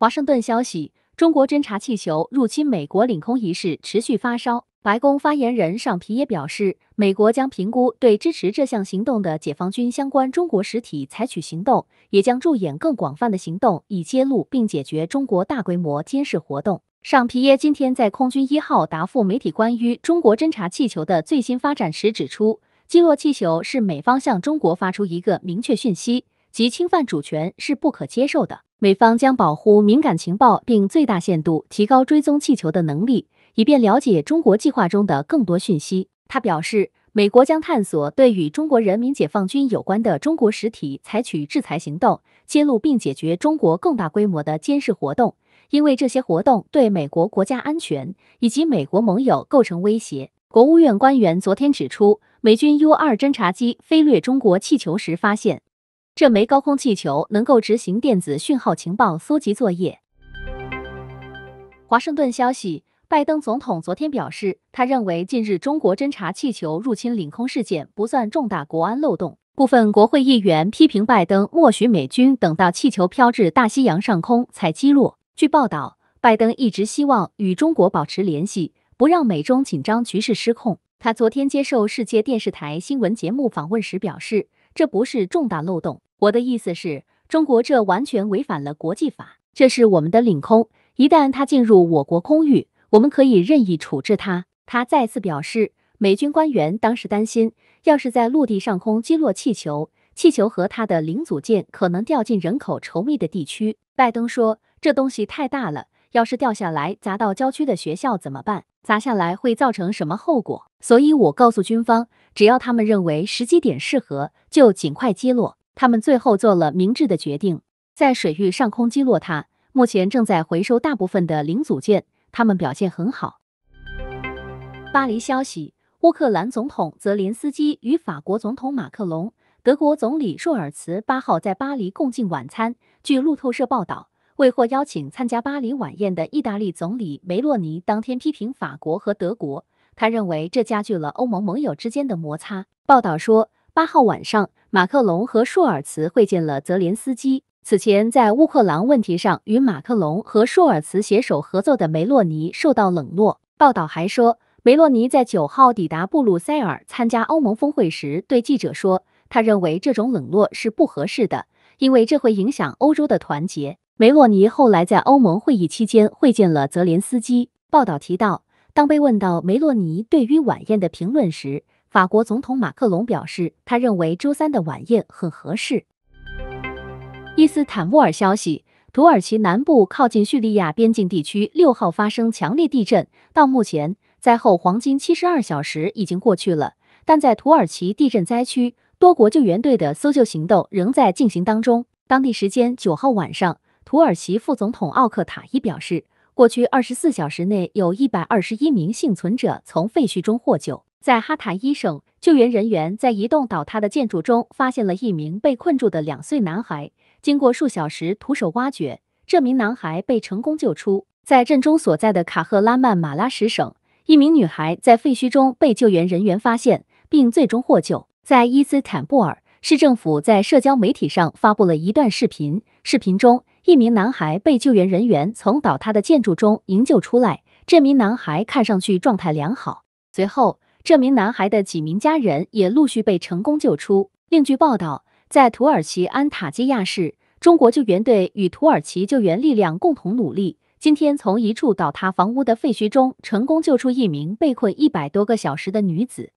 华盛顿消息：中国侦察气球入侵美国领空一事持续发烧。白宫发言人尚皮耶表示，美国将评估对支持这项行动的解放军相关中国实体采取行动，也将助演更广泛的行动以揭露并解决中国大规模监视活动。尚皮耶今天在空军一号答复媒体关于中国侦察气球的最新发展时指出，击落气球是美方向中国发出一个明确讯息，即侵犯主权是不可接受的。美方将保护敏感情报，并最大限度提高追踪气球的能力，以便了解中国计划中的更多讯息。他表示，美国将探索对与中国人民解放军有关的中国实体采取制裁行动，揭露并解决中国更大规模的监视活动，因为这些活动对美国国家安全以及美国盟友构成威胁。国务院官员昨天指出，美军 U-2 侦察机飞掠中国气球时发现。这枚高空气球能够执行电子讯号情报搜集作业。华盛顿消息，拜登总统昨天表示，他认为近日中国侦察气球入侵领空事件不算重大国安漏洞。部分国会议员批评拜登默许美军等到气球飘至大西洋上空才击落。据报道，拜登一直希望与中国保持联系，不让美中紧张局势失控。他昨天接受世界电视台新闻节目访问时表示，这不是重大漏洞。我的意思是，中国这完全违反了国际法，这是我们的领空。一旦它进入我国空域，我们可以任意处置它。他再次表示，美军官员当时担心，要是在陆地上空击落气球，气球和它的零组件可能掉进人口稠密的地区。拜登说，这东西太大了，要是掉下来砸到郊区的学校怎么办？砸下来会造成什么后果？所以，我告诉军方，只要他们认为时机点适合，就尽快击落。他们最后做了明智的决定，在水域上空击落它。目前正在回收大部分的零组件，他们表现很好。巴黎消息：乌克兰总统泽连斯基与法国总统马克龙、德国总理舒尔茨八号在巴黎共进晚餐。据路透社报道，未获邀请参加巴黎晚宴的意大利总理梅洛尼当天批评法国和德国，他认为这加剧了欧盟盟友之间的摩擦。报道说。八号晚上，马克龙和舒尔茨会见了泽连斯基。此前，在乌克兰问题上与马克龙和舒尔茨携手合作的梅洛尼受到冷落。报道还说，梅洛尼在九号抵达布鲁塞尔参加欧盟峰会时对记者说，他认为这种冷落是不合适的，因为这会影响欧洲的团结。梅洛尼后来在欧盟会议期间会见了泽连斯基。报道提到，当被问到梅洛尼对于晚宴的评论时，法国总统马克龙表示，他认为周三的晚宴很合适。伊斯坦布尔消息：土耳其南部靠近叙利亚边境地区六号发生强烈地震，到目前灾后黄金七十二小时已经过去了，但在土耳其地震灾区，多国救援队的搜救行动仍在进行当中。当地时间九号晚上，土耳其副总统奥克塔伊表示，过去二十四小时内有一百二十一名幸存者从废墟中获救。在哈塔伊省，救援人员在一栋倒塌的建筑中发现了一名被困住的两岁男孩。经过数小时徒手挖掘，这名男孩被成功救出。在镇中所在的卡赫拉曼马拉什省，一名女孩在废墟中被救援人员发现，并最终获救。在伊斯坦布尔，市政府在社交媒体上发布了一段视频。视频中，一名男孩被救援人员从倒塌的建筑中营救出来。这名男孩看上去状态良好。随后，这名男孩的几名家人也陆续被成功救出。另据报道，在土耳其安塔基亚市，中国救援队与土耳其救援力量共同努力，今天从一处倒塌房屋的废墟中成功救出一名被困一百多个小时的女子。